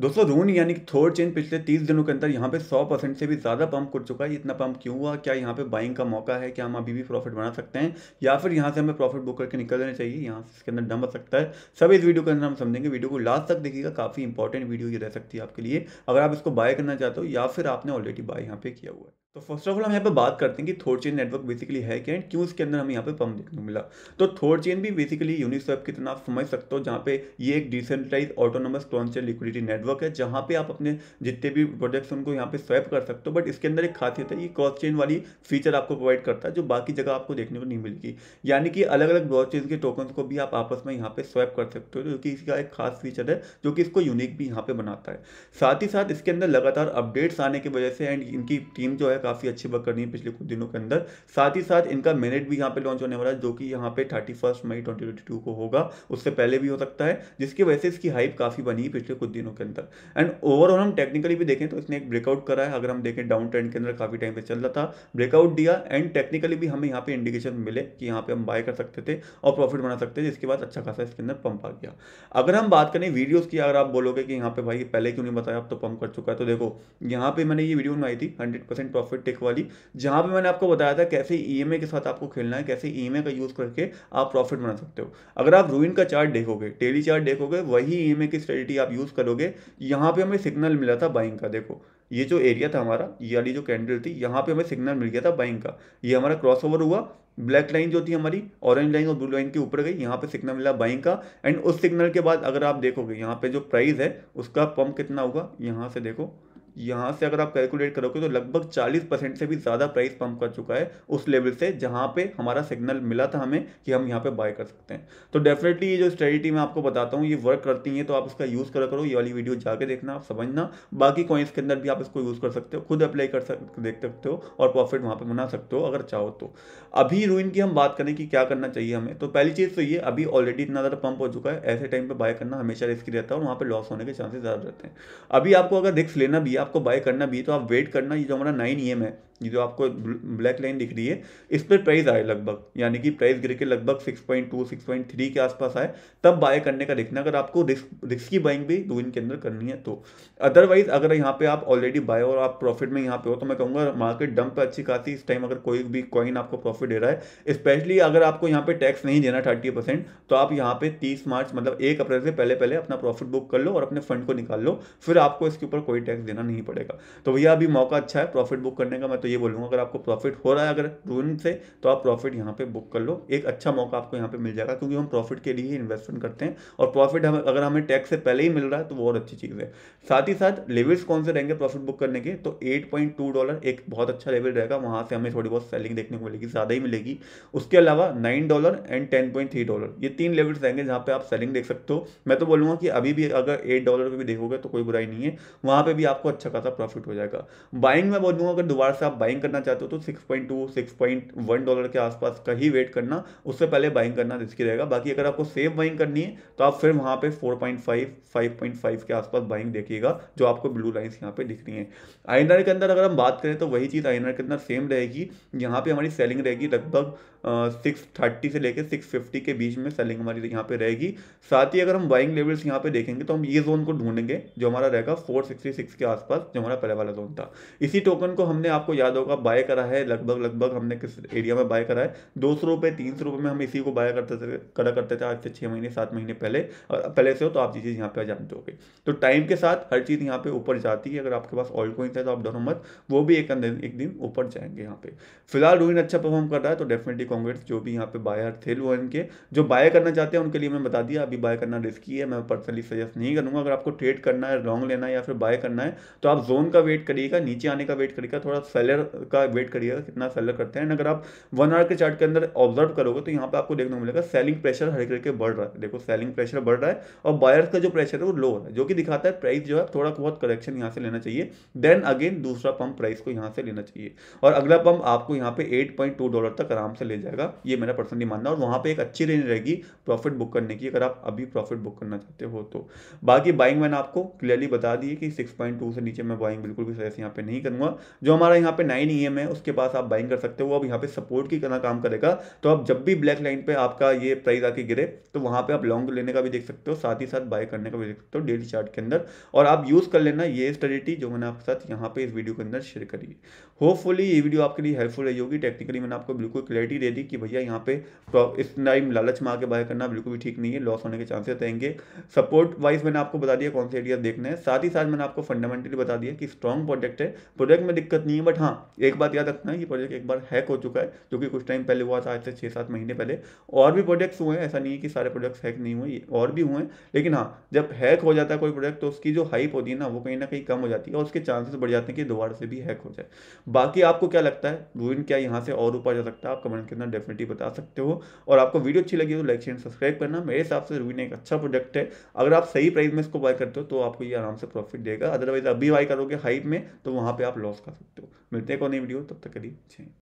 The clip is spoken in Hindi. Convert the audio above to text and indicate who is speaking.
Speaker 1: दोस्तों रून यानी कि थोर चेन पिछले 30 दिनों के अंदर यहाँ पे 100 परसेंट से भी ज़्यादा पंप कर चुका है इतना पंप क्यों हुआ क्या यहाँ पे बाइंग का मौका है क्या हम अभी भी प्रॉफिट बना सकते हैं या फिर यहाँ से हमें प्रॉफिट बुक करके निकल देना चाहिए यहाँ से इसके अंदर डम सकता है सब इस वीडियो के अंदर हम समझेंगे वीडियो को लास्ट तक देखिएगा काफ़ी इंपॉर्टेंट वीडियो ये रह सकती है आपके लिए अगर आप इसको बाय करना चाहते हो या फिर आपने ऑलरेडी बाय यहाँ पे किया हुआ है तो फर्स्ट ऑफ ऑल हम यहाँ पे बात करते हैं कि थोड़ चेन नेटवर्क बेसिकली है क्या एंड क्यों इसके अंदर हमें यहाँ पे पम देखने को मिला तो थोड चेन भी बेसिकली यूनिस्वेप की तरह आप समझ सकते हो जहाँ पे ये एक डिसेंट्राइज ऑटोनोमस क्रॉन्चर लिक्विडिटी नेटवर्क है जहाँ पे आप अपने जितने भी प्रोडक्ट्स उनको यहाँ पे स्वैप कर सकते हो बट इसके अंदर एक खासियत है ये क्रॉस चेन वाली फीचर आपको प्रोवाइड करता है जो बाकी जगह आपको देखने को नहीं मिलेगी यानी कि अलग अलग ब्रॉड चेन के टोकन को भी आप आपस में यहाँ पे स्वैप कर सकते हो जो कि इसका एक खास फीचर है जो कि इसको यूनिक भी यहाँ पे बनाता है साथ ही साथ इसके अंदर लगातार अपडेट्स आने की वजह से एंड इनकी टीम जो है काफ़ी अच्छी वर्क करनी है पिछले कुछ दिनों के अंदर साथ ही साथ इनका मेरिट भी यहाँ पे लॉन्च होने वाला है जो कि यहाँ पे thirty first May twenty twenty two को होगा उससे पहले भी हो सकता है जिसकी वजह से इसकी हाइप काफ़ी बनी पिछले कुछ दिनों के अंदर एंड ओवरऑल हम टेक्निकली भी देखें तो इसने एक ब्रेकआउट करा है अगर हम देखें डाउन ट्रेंड के अंदर काफ़ी टाइम से चल रहा था ब्रेकआउट दिया एंड टेक्निकली भी हमें यहाँ पे इंडिकेशन मिले कि यहाँ पे हम बाय कर सकते थे और प्रॉफिट बना सकते थे जिसके बाद अच्छा खासा इसके अंदर पंप आ गया अगर हम बात करें वीडियोज़ की अगर आप बोलोगे कि यहाँ पे भाई पहले क्यों नहीं बताया आप तो पंप कर चुका है तो देखो यहाँ पे मैंने ये वीडियो बनाई थी hundred percent profit profit take वाली जहां पे मैंने आपको बताया था कैसे ई e के साथ आपको खेलना है कैसे ई e का यूज़ करके आप प्रॉफिट बना सकते हो अगर आप रूइन का चार्ट देखोगे टेली चार्ट देखोगे वही ई e की स्ट्रेटी आप यूज़ करोगे यहां पर हमें सिग्नल मिला था बाइंग का देखो ये जो एरिया था हमारा ये वाली जो कैंडल थी यहाँ पे हमें सिग्नल मिल गया था बाइंग का ये हमारा क्रॉसओवर हुआ ब्लैक लाइन जो थी हमारी ऑरेंज लाइन और ब्लू लाइन के ऊपर गई यहाँ पे सिग्नल मिला बाइंग का एंड उस सिग्नल के बाद अगर आप देखोगे यहाँ पे जो प्राइस है उसका पंप कितना होगा यहाँ से देखो यहाँ से अगर आप कैलकुलेट करोगे तो लगभग 40 परसेंट से भी ज़्यादा प्राइस पम्प कर चुका है उस लेवल से जहाँ पे हमारा सिग्नल मिला था हमें कि हम यहाँ पे बाय कर सकते हैं तो डेफिनेटली ये जो स्ट्रेटी मैं आपको बताता हूँ ये वर्क करती है तो आप इसका यूज़ करो करो ये वाली वीडियो जाके देखना आप समझना बाकी कॉइन्स के अंदर भी आप इसको यूज़ कर सकते हो खुद अप्लाई कर सकते देख सकते हो और प्रॉफिट वहाँ पर बना सकते हो अगर चाहो तो अभी रूइन की हम बात करें कि क्या करना चाहिए हमें तो पहली चीज़ तो ये अभी ऑलरेडी इतना ज़्यादा पम्प हो चुका है ऐसे टाइम पर बाय करना हमेशा रिस्की रहता है और वहाँ पर लॉस होने के चांसेस ज़्यादा रहते हैं अभी आपको अगर रिस्क लेना भी आपको बाय करना भी है तो आप वेट करना ये जो हमारा नाइन ई है ये जो आपको ब्लैक लाइन दिख रही है इस पर प्राइस आए लगभग यानी कि प्राइस गिर के लगभग 6.2 6.3 के आसपास आए तब बाय करने का देखना अगर आपको रिस्क रिस्क की बाइंग भी दो दिन के अंदर करनी है तो अदरवाइज अगर यहाँ पे आप ऑलरेडी बाय और आप प्रॉफिट में यहाँ पे हो तो मैं कहूँगा मार्केट डंप पर अच्छी खासी इस टाइम अगर कोई भी कॉइन आपको प्रॉफिट दे रहा है स्पेशली अगर आपको यहाँ पे टैक्स नहीं देना थर्टी तो आप यहाँ पे तीस मार्च मतलब एक अप्रैल से पहले पहले अपना प्रॉफिट बुक कर लो और अपने फंड को निकाल लो फिर आपको इसके ऊपर कोई टैक्स देना नहीं ही पड़ेगा तो भैया अभी मौका अच्छा है प्रॉफिट बुक करने का मैं तो ये बोलूँगा अगर आपको प्रॉफिट हो रहा है अगर रूइन से तो आप प्रॉफिट यहाँ पर बुक कर लो एक अच्छा मौका आपको यहाँ पर मिल जाएगा क्योंकि हम प्रॉफिट के लिए ही इन्वेस्टमेंट करते हैं और प्रॉफिट हम अगर हमें टैक्स से पहले ही मिल रहा है तो वो और अच्छी चीज़ है साथ ही साथ लेवल्स कौन से रहेंगे प्रॉफिट बुक करने के तो एट डॉलर एक बहुत अच्छा लेवल रहेगा वहाँ से हमें थोड़ी बहुत सेलिंग देखने को मिलेगी ज़्यादा ही मिलेगी उसके अलावा nine dollar and ten point three dollar ये तीन लेवल्स रहेंगे जहाँ पे आप सेलिंग देख सकते हो मैं तो बोलूँगा कि अभी भी अगर एट डॉलर पर भी देखोगे तो कोई बुराई नहीं है वहाँ पे भी आपको अच्छा अच्छा खासा प्रॉफिट हो जाएगा बाइंग में बोल अगर दोबारा से आप बाइंग करना चाहते हो तो six point two six point one dollar के आसपास का ही वेट करना उससे पहले बाइंग करना रिस्की रहेगा बाकी अगर आपको सेफ बाइंग करनी है तो आप फिर वहाँ पर four point five five point five के आसपास बाइंग देखिएगा जो आपको ब्लू लाइन्स यहाँ पे दिख रही है आइनर के अंदर अगर हम बात करें तो वही चीज़ आइनर के अंदर सेम रहेगी यहाँ पे हमारी सेलिंग रहेगी लगभग सिक्स थर्टी से लेकर सिक्स फिफ्टी के बीच में सेलिंग हमारी यहाँ पे रहेगी साथ ही अगर हम बाइंग लेवल्स यहाँ पे देखेंगे तो हम ये जोन को ढूंढेंगे जो हमारा रहेगा फोर सिक्सटी सिक्स के आसपास पास जो हमारा पहले वाला जोन था इसी टोकन को हमने आपको याद होगा बाय करा है लगभग लगभग हमने किस एरिया में बाय करा है दो सौ रुपये तीन सौ रुपये में हम इसी को बाय करते थे करा करते थे आज से छः महीने सात महीने पहले और पहले से हो तो आप ये चीज़ यहाँ पर जानते हो तो टाइम के साथ हर चीज़ यहाँ पर ऊपर जाती है अगर आपके पास ऑल कोइंस है तो आप डरो मत वो भी एक दिन एक दिन ऊपर जाएंगे यहाँ पे फिलहाल रोहिन अच्छा परफॉर्म कर रहा है तो डेफिनेटली कांग्रेस जो भी यहाँ पे बायर थे वो इनके जो बाय करना चाहते हैं उनके लिए मैं बता दिया अभी बाय करना रिस्की है मैं पर्सनली सजेस्ट नहीं करूँगा अगर आपको ट्रेड करना है लॉन्ग लेना है या फिर बाय करना है तो आप जोन का वेट करिएगा नीचे आने का वेट करिएगा थोड़ा सेलर का वेट करिएगा कितना सेलर करते हैं अगर आप वन आवर के चार्ट के अंदर ऑब्जर्व करोगे तो यहाँ पे आपको देखने को मिलेगा सेलिंग प्रेशर हर करके बढ़ रहा है देखो सेलिंग प्रेशर बढ़ रहा है और बायर्स का जो प्रेशर है वो लो है जो कि दिखाता है प्राइस जो है थोड़ा बहुत करेक्शन यहाँ से लेना चाहिए देन अगेन दूसरा पंप प्राइस को यहाँ से लेना चाहिए और अगला पंप आपको यहाँ पे एट डॉलर तक आराम से ले जाएगा ये मेरा पर्सनली मानना और वहाँ पर एक अच्छी रेंज रहेगी प्रॉफिट बुक करने की अगर आप अभी प्रॉफिट बुक करना चाहते हो तो बाकी बाइंग मैंने आपको क्लियरली बता दी कि सिक्स से नीचे मैं बाइंग बिल्कुल भी सजेस्ट यहाँ पे नहीं करूँगा जो हमारा यहाँ पे नाइन ई है उसके पास आप बाइंग कर सकते हो अब यहाँ पे सपोर्ट की करना काम करेगा तो आप जब भी ब्लैक लाइन पे आपका ये प्राइस आके गिरे तो वहाँ पे आप लॉन्ग लेने का भी देख सकते हो साथ ही साथ बाय करने का भी देख सकते हो डेली चार्ट के अंदर और आप यूज़ कर लेना ये स्टडिटी जो मैंने आपके साथ यहाँ पे इस वीडियो के अंदर शेयर करी है होपफुली ये वीडियो आपके लिए हेल्पफुल रही होगी टेक्निकली मैंने आपको बिल्कुल क्लैरिटी दे दी कि भैया यहाँ पे इस टाइम लालच में आके बाय करना बिल्कुल भी ठीक नहीं है लॉस होने के चांसेस रहेंगे सपोर्ट वाइज मैंने आपको बता दिया कौन से एरिया देखना है साथ ही साथ मैंने आपको फंडामेंटली क्लियरली बता दिया कि स्ट्रॉन्ग प्रोजेक्ट है प्रोजेक्ट में दिक्कत नहीं है बट हाँ एक बात याद रखना है ये प्रोजेक्ट एक बार हैक हो चुका है जो कि कुछ टाइम पहले हुआ था आज से छः सात महीने पहले और भी प्रोजेक्ट्स हुए हैं ऐसा नहीं है कि सारे प्रोजेक्ट्स हैक नहीं हुए और भी हुए हैं लेकिन हाँ जब हैक हो जाता है कोई प्रोजेक्ट तो उसकी जो हाइप होती है ना वो कहीं ना कहीं कम हो जाती है और उसके चांसेस बढ़ जाते हैं कि दोबारा से भी हैक हो जाए बाकी आपको क्या लगता है रूइन क्या यहाँ से और ऊपर जा सकता है आप कमेंट के अंदर डेफिनेटली बता सकते हो और आपको वीडियो अच्छी लगी तो लाइक शेयर सब्सक्राइब करना मेरे हिसाब से रूइन एक अच्छा प्रोडक्ट है अगर आप सही प्राइस में इसको बाय करते हो तो आपको ये आराम से प्रॉफिट देगा अदरवाइज अभी भी बाई करोगे हाइप में तो वहाँ पे आप लॉस कर सकते हो मिलते हैं कौन नहीं वीडियो तब तक के लिए